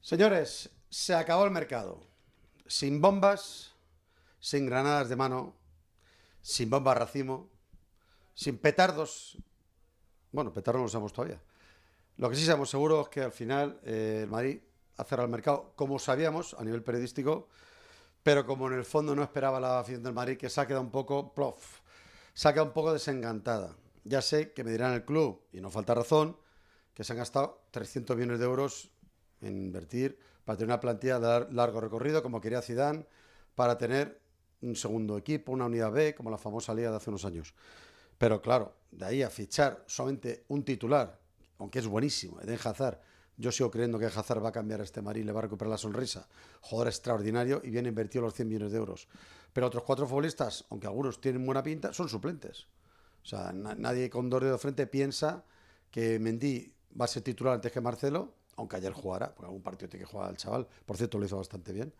Señores, se acabó el mercado. Sin bombas, sin granadas de mano, sin bombas racimo, sin petardos. Bueno, petardos no los usamos todavía. Lo que sí sabemos seguros es que al final eh, el Madrid ha cerrado el mercado, como sabíamos a nivel periodístico, pero como en el fondo no esperaba la afición del Madrid, que se ha quedado un poco plof, se ha quedado un poco desencantada. Ya sé que me dirán el club, y no falta razón, que se han gastado 300 millones de euros invertir para tener una plantilla de largo recorrido, como quería Zidane, para tener un segundo equipo, una unidad B, como la famosa liga de hace unos años. Pero claro, de ahí a fichar solamente un titular, aunque es buenísimo, Eden Hazard. Yo sigo creyendo que Hazard va a cambiar a este Marín, le va a recuperar la sonrisa. Jugador extraordinario y bien invertido los 100 millones de euros. Pero otros cuatro futbolistas, aunque algunos tienen buena pinta, son suplentes. O sea, nadie con dos dedos de frente piensa que Mendy va a ser titular antes que Marcelo aunque ayer jugara, porque algún partido tiene que jugar el chaval, por cierto lo hizo bastante bien,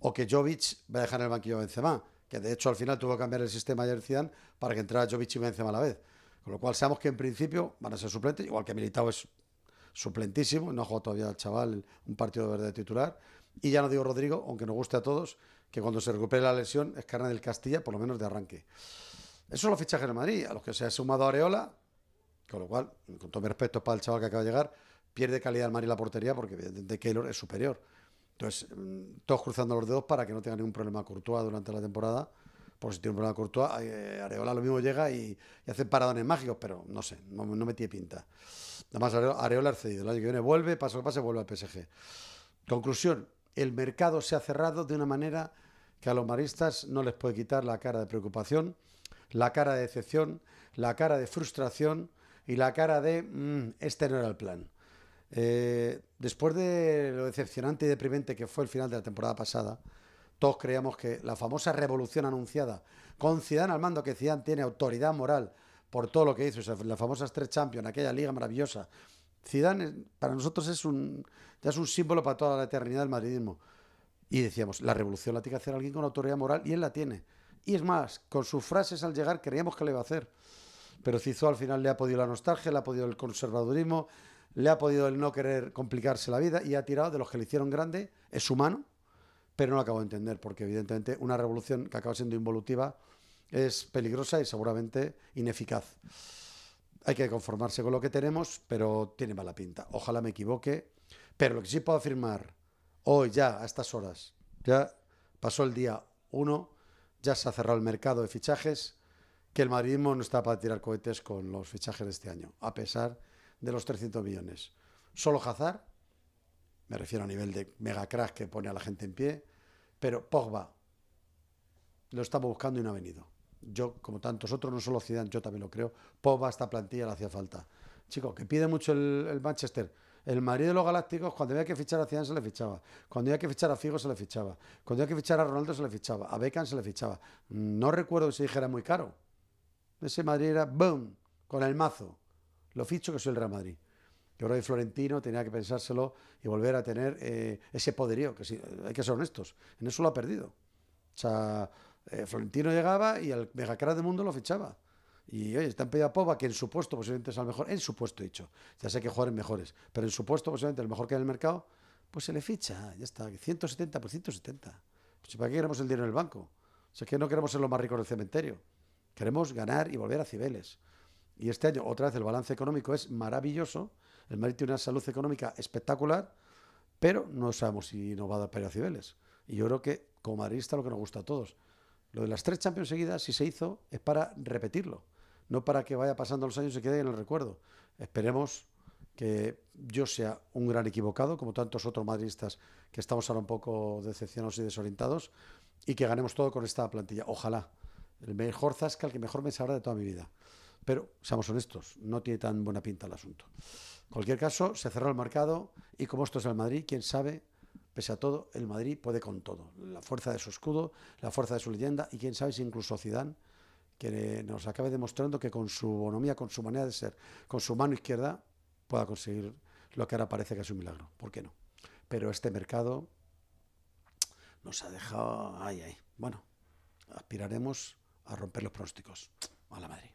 o que Jovic va a dejar en el banquillo a Benzema, que de hecho al final tuvo que cambiar el sistema ayer Zidane para que entrara Jovic y Benzema a la vez. Con lo cual sabemos que en principio van a ser suplentes, igual que Militao es suplentísimo, no ha jugado todavía el chaval un partido de verdad titular, y ya no digo Rodrigo, aunque nos guste a todos, que cuando se recupere la lesión es carne del Castilla, por lo menos de arranque. eso lo los fichajes Madrid, a los que se ha sumado Areola, con lo cual, con todo mi respeto para el chaval que acaba de llegar, pierde calidad el mar y la portería porque evidentemente Keylor es superior. Entonces, mm, todos cruzando los dedos para que no tenga ningún problema Courtois durante la temporada. por si tiene un problema Courtois, eh, Areola lo mismo llega y, hace paradones mágicos, pero no sé, no, me tiene pinta. Además, Areola ha cedido. El año que viene vuelve, paso a paso, vuelve al PSG. Conclusión, el mercado se ha cerrado de una manera que a los maristas no les puede quitar la cara de preocupación, la cara de decepción, la cara de frustración y la cara de mm, este no era el plan. Eh, después de lo decepcionante y deprimente que fue el final de la temporada pasada, todos creíamos que la famosa revolución anunciada, con Zidane al mando, que Zidane tiene autoridad moral por todo lo que hizo, la famosa las famosas Champions, aquella liga maravillosa. Zidane para nosotros es un, es un símbolo para toda la eternidad del madridismo. Y decíamos, la revolución la tiene que hacer alguien con autoridad moral y él la tiene. Y es más, con sus frases al llegar creíamos que le iba a hacer. Pero Cizó al final le ha podido la nostalgia, le ha podido el conservadurismo, le ha podido el no querer complicarse la vida y ha tirado de los que le hicieron grande, es humano, pero no lo acabo de entender, porque evidentemente una revolución que acaba siendo involutiva es peligrosa y seguramente ineficaz. Hay que conformarse con lo que tenemos, pero tiene mala pinta. Ojalá me equivoque, pero lo que sí puedo afirmar hoy ya, a estas horas, ya pasó el día 1, ya se ha cerrado el mercado de fichajes, que el madridismo no está para tirar cohetes con los fichajes de este año, a pesar de los 300 millones. Solo Hazard, me refiero a nivel de mega crash que pone a la gente en pie, pero Pogba lo estaba buscando y no ha venido. Yo, como tantos otros, no solo ciudad yo también lo creo, Pogba esta plantilla le hacía falta. Chico, que pide mucho el, Manchester. El Madrid de los Galácticos, cuando había que fichar a Zidane se le fichaba, cuando había que fichar a Figo se le fichaba, cuando había que fichar a Ronaldo se le fichaba, a Beckham se le fichaba. No recuerdo si dijera muy caro. Ese Madrid era boom, con el mazo lo ficho que soy el Real Madrid. Que ahora que Florentino tenía que pensárselo y volver a tener eh, ese poderío, que hay que ser honestos, en eso lo ha perdido. O sea, eh, Florentino llegaba y al cara del mundo lo fichaba. Y oye, está en a que en su puesto posiblemente es el mejor, en su puesto dicho, ya sé que jugadores mejores, pero en su puesto posiblemente el mejor que hay en el mercado, pues se le ficha, ya está, 170 por 170. Pues, ¿Para qué queremos el dinero en el banco? O sea, es que no queremos ser los más ricos del cementerio. Queremos ganar y volver a Cibeles. Y este año, otra vez, el balance económico es maravilloso. El Madrid tiene una salud económica espectacular, pero no sabemos si nos va a dar para Cibeles. Y yo creo que, como madridista, lo que nos gusta a todos. Lo de las tres Champions seguidas, si se hizo, es para repetirlo. No para que vaya pasando los años y quede en el recuerdo. Esperemos que yo sea un gran equivocado, como tantos otros madridistas que estamos ahora un poco decepcionados y desorientados, y que ganemos todo con esta plantilla. Ojalá. El mejor Zasca, el que mejor me sabrá de toda mi vida. Pero, seamos honestos, no tiene tan buena pinta el asunto. En cualquier caso, se cerró el mercado y como esto es el Madrid, quién sabe, pese a todo, el Madrid puede con todo. La fuerza de su escudo, la fuerza de su leyenda y quién sabe si incluso Zidane, que nos acabe demostrando que con su bonomía, con su manera de ser, con su mano izquierda, pueda conseguir lo que ahora parece que es un milagro. ¿Por qué no? Pero este mercado nos ha dejado... Ay, ay. Bueno, aspiraremos a romper los pronósticos. A la Madrid.